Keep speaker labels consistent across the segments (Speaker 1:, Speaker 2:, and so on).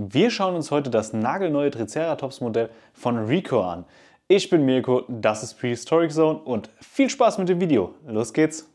Speaker 1: Wir schauen uns heute das nagelneue Triceratops-Modell von Rico an. Ich bin Mirko, das ist Prehistoric Zone und viel Spaß mit dem Video. Los geht's!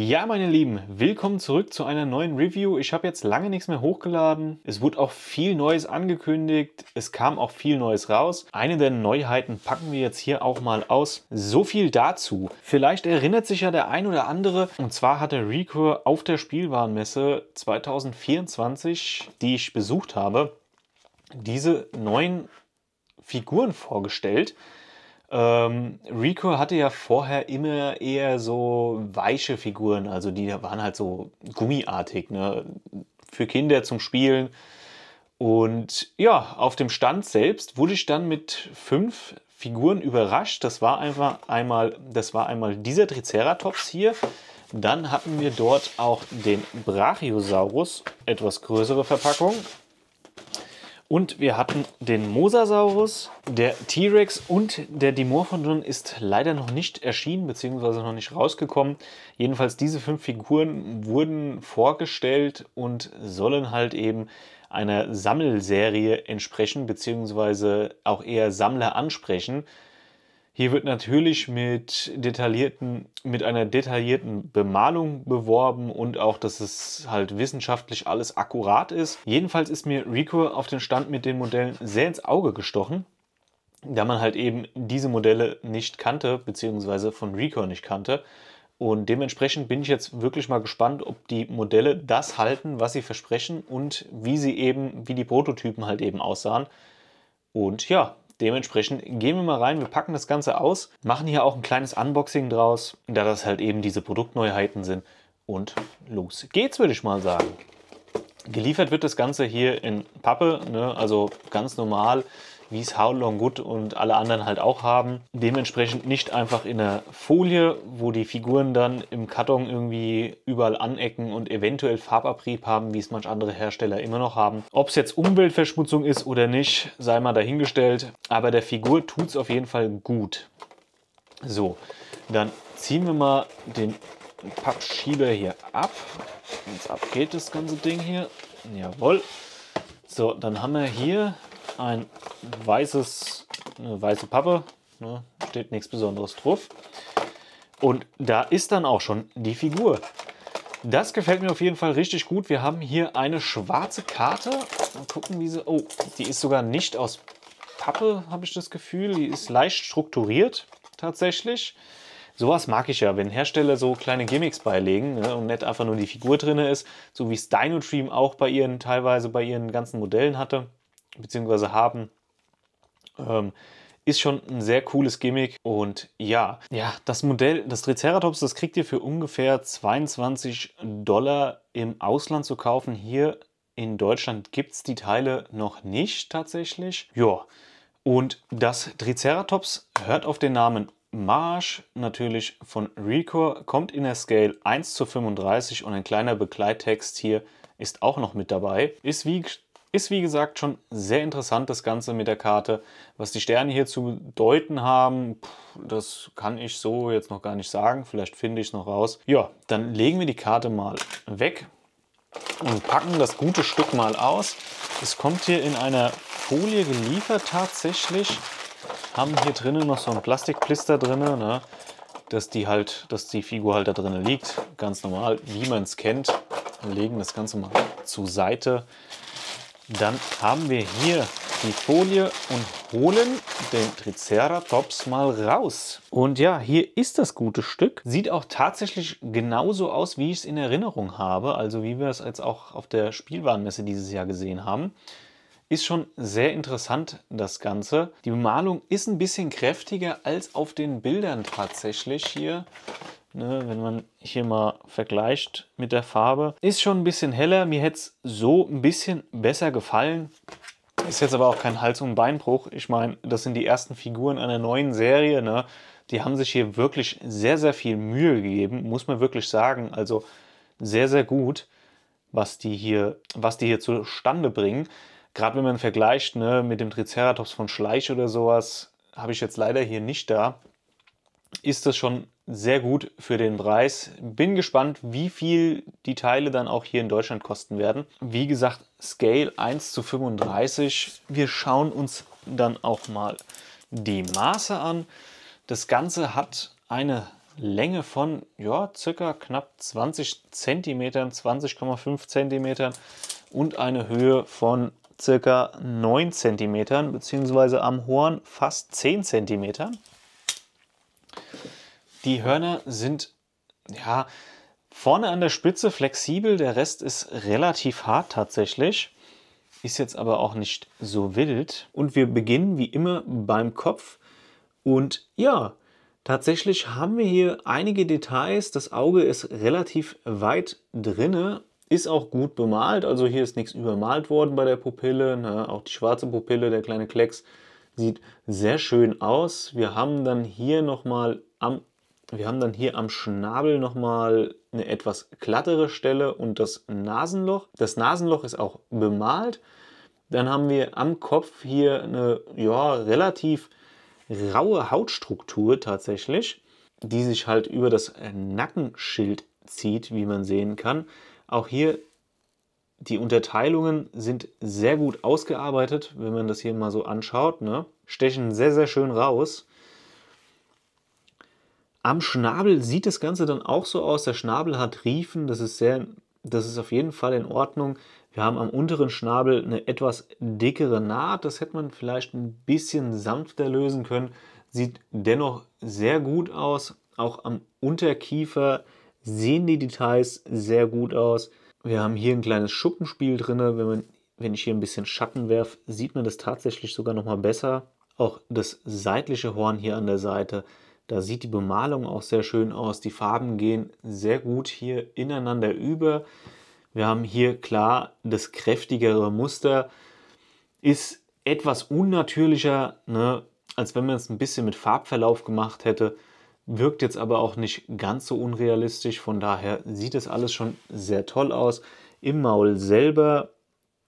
Speaker 1: Ja, meine Lieben, willkommen zurück zu einer neuen Review. Ich habe jetzt lange nichts mehr hochgeladen. Es wurde auch viel Neues angekündigt. Es kam auch viel Neues raus. Eine der Neuheiten packen wir jetzt hier auch mal aus. So viel dazu. Vielleicht erinnert sich ja der ein oder andere. Und zwar hatte Recur auf der Spielwarenmesse 2024, die ich besucht habe, diese neuen Figuren vorgestellt. Ähm, Rico hatte ja vorher immer eher so weiche Figuren, also die waren halt so gummiartig, ne? für Kinder zum Spielen. Und ja, auf dem Stand selbst wurde ich dann mit fünf Figuren überrascht. Das war einfach einmal, das war einmal dieser Triceratops hier. Dann hatten wir dort auch den Brachiosaurus, etwas größere Verpackung. Und wir hatten den Mosasaurus, der T-Rex und der Dimorphodon ist leider noch nicht erschienen bzw. noch nicht rausgekommen. Jedenfalls diese fünf Figuren wurden vorgestellt und sollen halt eben einer Sammelserie entsprechen bzw. auch eher Sammler ansprechen. Hier wird natürlich mit detaillierten, mit einer detaillierten Bemalung beworben und auch, dass es halt wissenschaftlich alles akkurat ist. Jedenfalls ist mir Ricoh auf den Stand mit den Modellen sehr ins Auge gestochen, da man halt eben diese Modelle nicht kannte, beziehungsweise von Ricoh nicht kannte. Und dementsprechend bin ich jetzt wirklich mal gespannt, ob die Modelle das halten, was sie versprechen und wie sie eben, wie die Prototypen halt eben aussahen. Und ja, Dementsprechend gehen wir mal rein, wir packen das Ganze aus, machen hier auch ein kleines Unboxing draus, da das halt eben diese Produktneuheiten sind. Und los geht's, würde ich mal sagen. Geliefert wird das Ganze hier in Pappe, ne? also ganz normal wie es How Long Good und alle anderen halt auch haben. Dementsprechend nicht einfach in einer Folie, wo die Figuren dann im Karton irgendwie überall anecken und eventuell Farbabrieb haben, wie es manch andere Hersteller immer noch haben. Ob es jetzt Umweltverschmutzung ist oder nicht, sei mal dahingestellt. Aber der Figur tut es auf jeden Fall gut. So, dann ziehen wir mal den Pappschieber hier ab. Jetzt abgeht das ganze Ding hier. Jawohl. So, dann haben wir hier ein weißes, eine weiße Pappe, ne? steht nichts Besonderes drauf. Und da ist dann auch schon die Figur. Das gefällt mir auf jeden Fall richtig gut. Wir haben hier eine schwarze Karte. Mal gucken, wie sie... Oh, die ist sogar nicht aus Pappe, habe ich das Gefühl. Die ist leicht strukturiert, tatsächlich. Sowas mag ich ja, wenn Hersteller so kleine Gimmicks beilegen ne, und nicht einfach nur die Figur drin ist, so wie es Dino Dream auch bei ihren, teilweise bei ihren ganzen Modellen hatte, beziehungsweise haben. Ähm, ist schon ein sehr cooles Gimmick und ja, ja, das Modell, das Triceratops, das kriegt ihr für ungefähr 22 Dollar im Ausland zu kaufen. Hier in Deutschland gibt es die Teile noch nicht tatsächlich. Ja, und das Triceratops hört auf den Namen Marsch, natürlich von Recore, kommt in der Scale 1 zu 35 und ein kleiner Begleittext hier ist auch noch mit dabei. Ist wie ist wie gesagt schon sehr interessant das Ganze mit der Karte. Was die Sterne hier zu deuten haben, das kann ich so jetzt noch gar nicht sagen. Vielleicht finde ich es noch raus. Ja, dann legen wir die Karte mal weg und packen das gute Stück mal aus. Es kommt hier in einer Folie geliefert tatsächlich. Haben hier drinnen noch so ein Plastikplister drin, ne? dass die halt, dass die Figur halt da drin liegt. Ganz normal, wie man es kennt. Legen das Ganze mal zur Seite. Dann haben wir hier die Folie und holen den Triceratops mal raus. Und ja, hier ist das gute Stück. Sieht auch tatsächlich genauso aus, wie ich es in Erinnerung habe. Also wie wir es jetzt auch auf der Spielwarenmesse dieses Jahr gesehen haben. Ist schon sehr interessant, das Ganze. Die Bemalung ist ein bisschen kräftiger als auf den Bildern tatsächlich hier ne, wenn man hier mal vergleicht mit der Farbe. Ist schon ein bisschen heller, mir hätte es so ein bisschen besser gefallen. Ist jetzt aber auch kein Hals- und Beinbruch. Ich meine, das sind die ersten Figuren einer neuen Serie. Ne? Die haben sich hier wirklich sehr, sehr viel Mühe gegeben, muss man wirklich sagen. Also sehr, sehr gut, was die hier, was die hier zustande bringen. Gerade wenn man vergleicht ne, mit dem Triceratops von Schleich oder sowas, habe ich jetzt leider hier nicht da, ist das schon sehr gut für den Preis. Bin gespannt, wie viel die Teile dann auch hier in Deutschland kosten werden. Wie gesagt, Scale 1 zu 35. Wir schauen uns dann auch mal die Maße an. Das Ganze hat eine Länge von ja, circa knapp 20 cm, 20,5 cm und eine Höhe von circa 9 cm, beziehungsweise am Horn fast 10 cm. Die Hörner sind ja vorne an der Spitze flexibel, der Rest ist relativ hart tatsächlich. Ist jetzt aber auch nicht so wild. Und wir beginnen wie immer beim Kopf. Und ja, tatsächlich haben wir hier einige Details. Das Auge ist relativ weit drinne, ist auch gut bemalt. Also hier ist nichts übermalt worden bei der Pupille. Na, ne? auch die schwarze Pupille, der kleine Klecks, sieht sehr schön aus. Wir haben dann hier nochmal am wir haben dann hier am Schnabel nochmal eine etwas glattere Stelle und das Nasenloch. Das Nasenloch ist auch bemalt. Dann haben wir am Kopf hier eine ja, relativ raue Hautstruktur tatsächlich, die sich halt über das Nackenschild zieht, wie man sehen kann. Auch hier die Unterteilungen sind sehr gut ausgearbeitet, wenn man das hier mal so anschaut. Ne? Stechen sehr, sehr schön raus. Am Schnabel sieht das Ganze dann auch so aus. Der Schnabel hat Riefen, das ist, sehr, das ist auf jeden Fall in Ordnung. Wir haben am unteren Schnabel eine etwas dickere Naht. Das hätte man vielleicht ein bisschen sanfter lösen können. Sieht dennoch sehr gut aus. Auch am Unterkiefer sehen die Details sehr gut aus. Wir haben hier ein kleines Schuppenspiel drin. Wenn, man, wenn ich hier ein bisschen Schatten werfe, sieht man das tatsächlich sogar nochmal besser. Auch das seitliche Horn hier an der Seite da sieht die Bemalung auch sehr schön aus. Die Farben gehen sehr gut hier ineinander über. Wir haben hier klar das kräftigere Muster. Ist etwas unnatürlicher, ne, als wenn man es ein bisschen mit Farbverlauf gemacht hätte. Wirkt jetzt aber auch nicht ganz so unrealistisch. Von daher sieht es alles schon sehr toll aus. Im Maul selber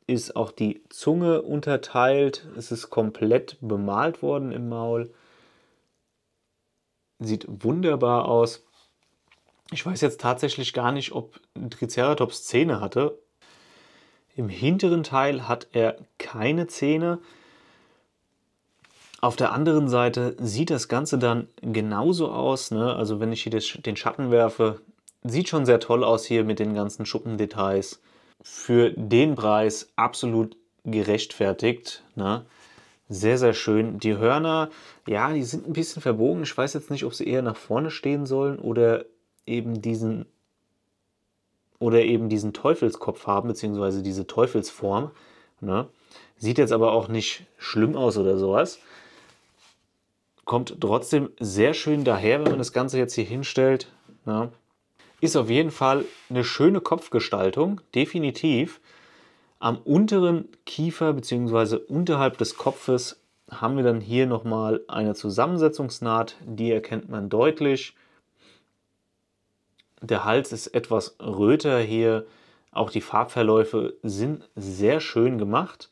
Speaker 1: ist auch die Zunge unterteilt. Es ist komplett bemalt worden im Maul. Sieht wunderbar aus. Ich weiß jetzt tatsächlich gar nicht, ob ein Triceratops Zähne hatte. Im hinteren Teil hat er keine Zähne. Auf der anderen Seite sieht das Ganze dann genauso aus. Ne? Also wenn ich hier den Schatten werfe, sieht schon sehr toll aus hier mit den ganzen Schuppendetails. Für den Preis absolut gerechtfertigt. Ne? Sehr, sehr schön. Die Hörner ja, die sind ein bisschen verbogen. Ich weiß jetzt nicht, ob sie eher nach vorne stehen sollen oder eben diesen oder eben diesen Teufelskopf haben, beziehungsweise diese Teufelsform. Ne? Sieht jetzt aber auch nicht schlimm aus oder sowas. Kommt trotzdem sehr schön daher, wenn man das Ganze jetzt hier hinstellt. Ne? Ist auf jeden Fall eine schöne Kopfgestaltung, definitiv. Am unteren Kiefer beziehungsweise unterhalb des Kopfes haben wir dann hier nochmal eine Zusammensetzungsnaht, die erkennt man deutlich. Der Hals ist etwas röter hier. Auch die Farbverläufe sind sehr schön gemacht.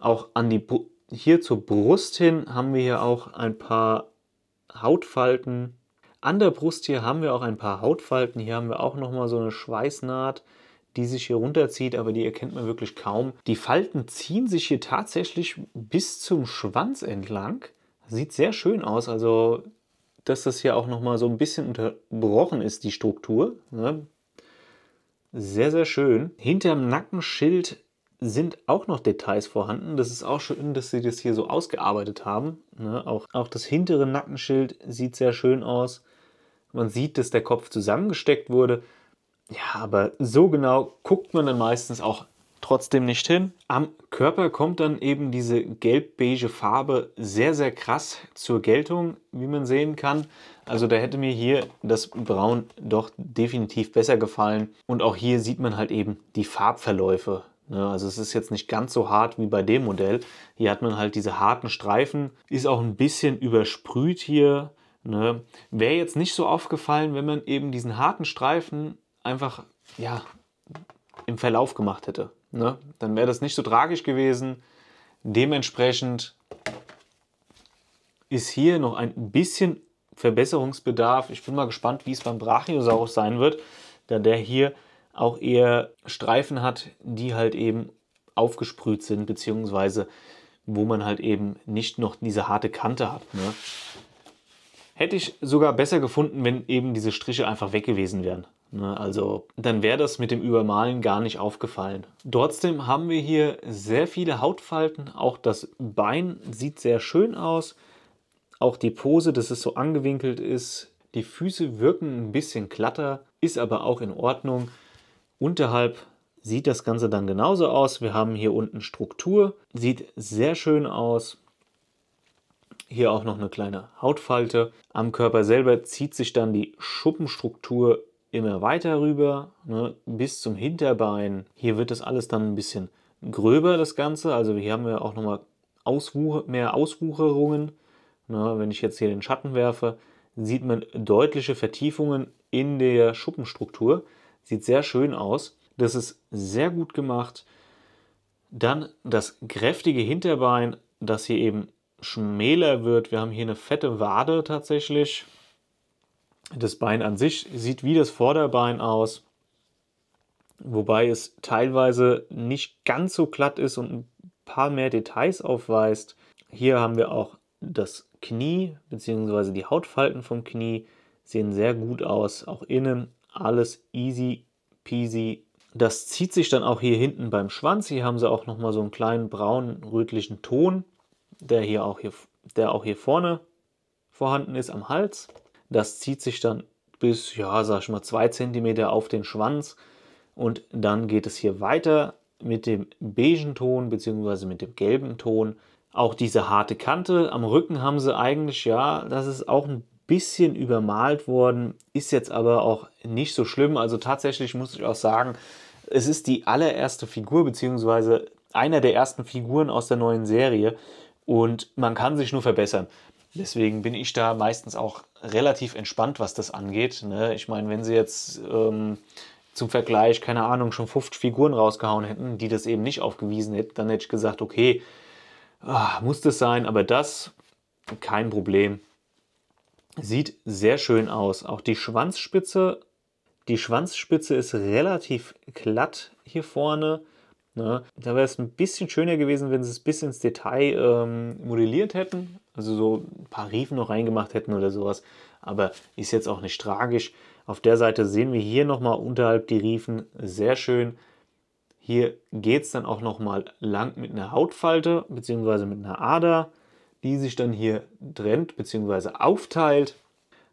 Speaker 1: Auch an die hier zur Brust hin haben wir hier auch ein paar Hautfalten. An der Brust hier haben wir auch ein paar Hautfalten. Hier haben wir auch nochmal so eine Schweißnaht die sich hier runterzieht, aber die erkennt man wirklich kaum. Die Falten ziehen sich hier tatsächlich bis zum Schwanz entlang. Sieht sehr schön aus, also dass das hier auch nochmal so ein bisschen unterbrochen ist, die Struktur. Ne? Sehr, sehr schön. Hinterm Nackenschild sind auch noch Details vorhanden. Das ist auch schön, dass sie das hier so ausgearbeitet haben. Ne? Auch, auch das hintere Nackenschild sieht sehr schön aus. Man sieht, dass der Kopf zusammengesteckt wurde. Ja, aber so genau guckt man dann meistens auch trotzdem nicht hin. Am Körper kommt dann eben diese gelb-beige Farbe sehr, sehr krass zur Geltung, wie man sehen kann. Also da hätte mir hier das Braun doch definitiv besser gefallen. Und auch hier sieht man halt eben die Farbverläufe. Ne? Also es ist jetzt nicht ganz so hart wie bei dem Modell. Hier hat man halt diese harten Streifen, ist auch ein bisschen übersprüht hier. Ne? Wäre jetzt nicht so aufgefallen, wenn man eben diesen harten Streifen einfach ja, im Verlauf gemacht hätte. Ne? Dann wäre das nicht so tragisch gewesen. Dementsprechend ist hier noch ein bisschen Verbesserungsbedarf. Ich bin mal gespannt, wie es beim Brachiosaurus sein wird, da der hier auch eher Streifen hat, die halt eben aufgesprüht sind, beziehungsweise wo man halt eben nicht noch diese harte Kante hat. Ne? Hätte ich sogar besser gefunden, wenn eben diese Striche einfach weg gewesen wären. Ne, also dann wäre das mit dem Übermalen gar nicht aufgefallen. Trotzdem haben wir hier sehr viele Hautfalten. Auch das Bein sieht sehr schön aus. Auch die Pose, dass es so angewinkelt ist. Die Füße wirken ein bisschen glatter, ist aber auch in Ordnung. Unterhalb sieht das Ganze dann genauso aus. Wir haben hier unten Struktur, sieht sehr schön aus. Hier auch noch eine kleine Hautfalte. Am Körper selber zieht sich dann die Schuppenstruktur immer weiter rüber ne, bis zum Hinterbein. Hier wird das alles dann ein bisschen gröber, das Ganze. Also hier haben wir auch nochmal Auswuch mehr Auswucherungen. Ne, wenn ich jetzt hier den Schatten werfe, sieht man deutliche Vertiefungen in der Schuppenstruktur. Sieht sehr schön aus. Das ist sehr gut gemacht. Dann das kräftige Hinterbein, das hier eben schmäler wird. Wir haben hier eine fette Wade tatsächlich. Das Bein an sich sieht wie das Vorderbein aus, wobei es teilweise nicht ganz so glatt ist und ein paar mehr Details aufweist. Hier haben wir auch das Knie bzw. die Hautfalten vom Knie sehen sehr gut aus, auch innen alles easy peasy. Das zieht sich dann auch hier hinten beim Schwanz. Hier haben sie auch noch mal so einen kleinen braunen rötlichen Ton, der hier auch hier der auch hier vorne vorhanden ist am Hals. Das zieht sich dann bis, ja, sag ich mal, 2 cm auf den Schwanz. Und dann geht es hier weiter mit dem beigen Ton bzw. mit dem gelben Ton. Auch diese harte Kante am Rücken haben sie eigentlich, ja, das ist auch ein bisschen übermalt worden, ist jetzt aber auch nicht so schlimm. Also tatsächlich muss ich auch sagen, es ist die allererste Figur bzw. einer der ersten Figuren aus der neuen Serie und man kann sich nur verbessern. Deswegen bin ich da meistens auch relativ entspannt, was das angeht. Ne? Ich meine, wenn sie jetzt ähm, zum Vergleich, keine Ahnung, schon 50 Figuren rausgehauen hätten, die das eben nicht aufgewiesen hätten, dann hätte ich gesagt, okay, ach, muss das sein, aber das, kein Problem. Sieht sehr schön aus. Auch die Schwanzspitze, die Schwanzspitze ist relativ glatt hier vorne. Ne? Da wäre es ein bisschen schöner gewesen, wenn sie es bis ins Detail ähm, modelliert hätten, also so ein paar Riefen noch reingemacht hätten oder sowas. Aber ist jetzt auch nicht tragisch. Auf der Seite sehen wir hier nochmal unterhalb die Riefen, sehr schön. Hier geht es dann auch nochmal lang mit einer Hautfalte bzw. mit einer Ader, die sich dann hier trennt bzw. aufteilt.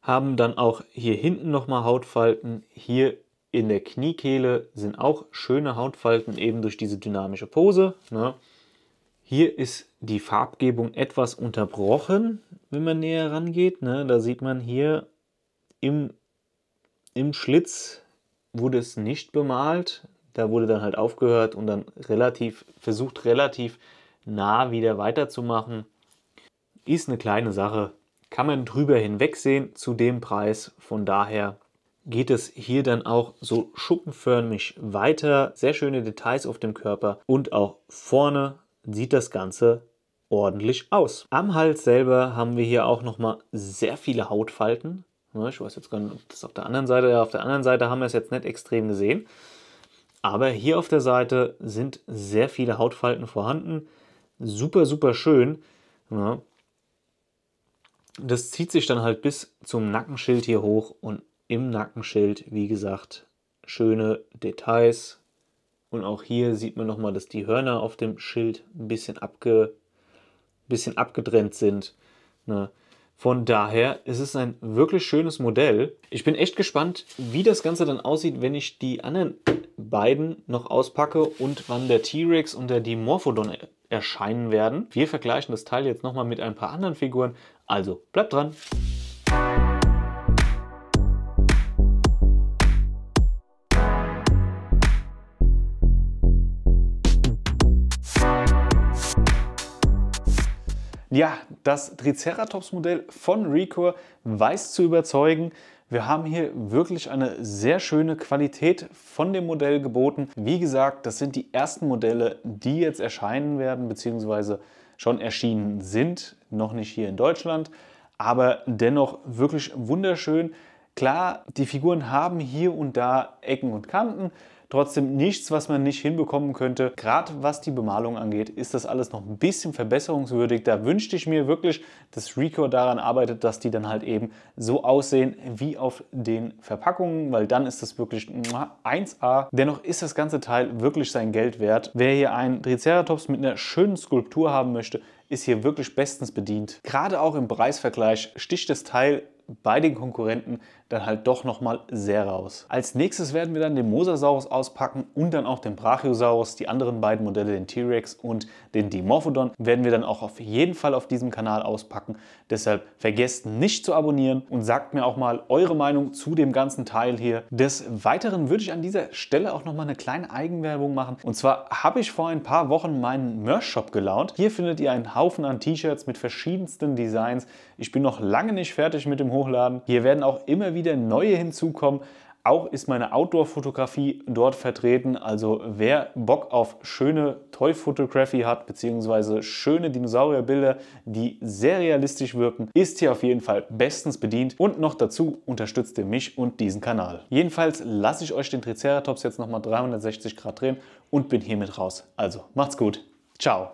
Speaker 1: Haben dann auch hier hinten nochmal Hautfalten. Hier in der Kniekehle sind auch schöne Hautfalten eben durch diese dynamische Pose. Ne? Hier ist die Farbgebung etwas unterbrochen, wenn man näher rangeht. Ne? Da sieht man hier im, im Schlitz wurde es nicht bemalt. Da wurde dann halt aufgehört und dann relativ versucht, relativ nah wieder weiterzumachen. Ist eine kleine Sache. Kann man drüber hinwegsehen zu dem Preis. Von daher geht es hier dann auch so schuppenförmig weiter. Sehr schöne Details auf dem Körper und auch vorne sieht das Ganze ordentlich aus. Am Hals selber haben wir hier auch nochmal sehr viele Hautfalten. Ne, ich weiß jetzt gar nicht, ob das auf der anderen Seite, ja, auf der anderen Seite haben wir es jetzt nicht extrem gesehen. Aber hier auf der Seite sind sehr viele Hautfalten vorhanden. Super, super schön. Ne. Das zieht sich dann halt bis zum Nackenschild hier hoch und im Nackenschild, wie gesagt, schöne Details. Und auch hier sieht man nochmal, dass die Hörner auf dem Schild ein bisschen, abge, bisschen abgetrennt sind. Ne? Von daher ist es ein wirklich schönes Modell. Ich bin echt gespannt, wie das Ganze dann aussieht, wenn ich die anderen beiden noch auspacke und wann der T-Rex und der Dimorphodon erscheinen werden. Wir vergleichen das Teil jetzt nochmal mit ein paar anderen Figuren. Also bleibt dran! Ja, das Triceratops-Modell von Recore weiß zu überzeugen. Wir haben hier wirklich eine sehr schöne Qualität von dem Modell geboten. Wie gesagt, das sind die ersten Modelle, die jetzt erscheinen werden, beziehungsweise schon erschienen sind, noch nicht hier in Deutschland, aber dennoch wirklich wunderschön. Klar, die Figuren haben hier und da Ecken und Kanten, Trotzdem nichts, was man nicht hinbekommen könnte. Gerade was die Bemalung angeht, ist das alles noch ein bisschen verbesserungswürdig. Da wünschte ich mir wirklich, dass Record daran arbeitet, dass die dann halt eben so aussehen wie auf den Verpackungen, weil dann ist das wirklich 1A. Dennoch ist das ganze Teil wirklich sein Geld wert. Wer hier einen Triceratops mit einer schönen Skulptur haben möchte, ist hier wirklich bestens bedient. Gerade auch im Preisvergleich sticht das Teil bei den Konkurrenten dann halt doch nochmal sehr raus. Als nächstes werden wir dann den Mosasaurus auspacken und dann auch den Brachiosaurus, die anderen beiden Modelle, den T-Rex und den Dimorphodon, werden wir dann auch auf jeden Fall auf diesem Kanal auspacken. Deshalb vergesst nicht zu abonnieren und sagt mir auch mal eure Meinung zu dem ganzen Teil hier. Des Weiteren würde ich an dieser Stelle auch nochmal eine kleine Eigenwerbung machen. Und zwar habe ich vor ein paar Wochen meinen Merch-Shop gelaunt. Hier findet ihr einen Haufen an T-Shirts mit verschiedensten Designs, ich bin noch lange nicht fertig mit dem Hochladen. Hier werden auch immer wieder neue hinzukommen. Auch ist meine Outdoor-Fotografie dort vertreten. Also wer Bock auf schöne toy fotografie hat, beziehungsweise schöne Dinosaurierbilder, die sehr realistisch wirken, ist hier auf jeden Fall bestens bedient. Und noch dazu unterstützt ihr mich und diesen Kanal. Jedenfalls lasse ich euch den Triceratops jetzt nochmal 360 Grad drehen und bin hiermit raus. Also macht's gut. Ciao.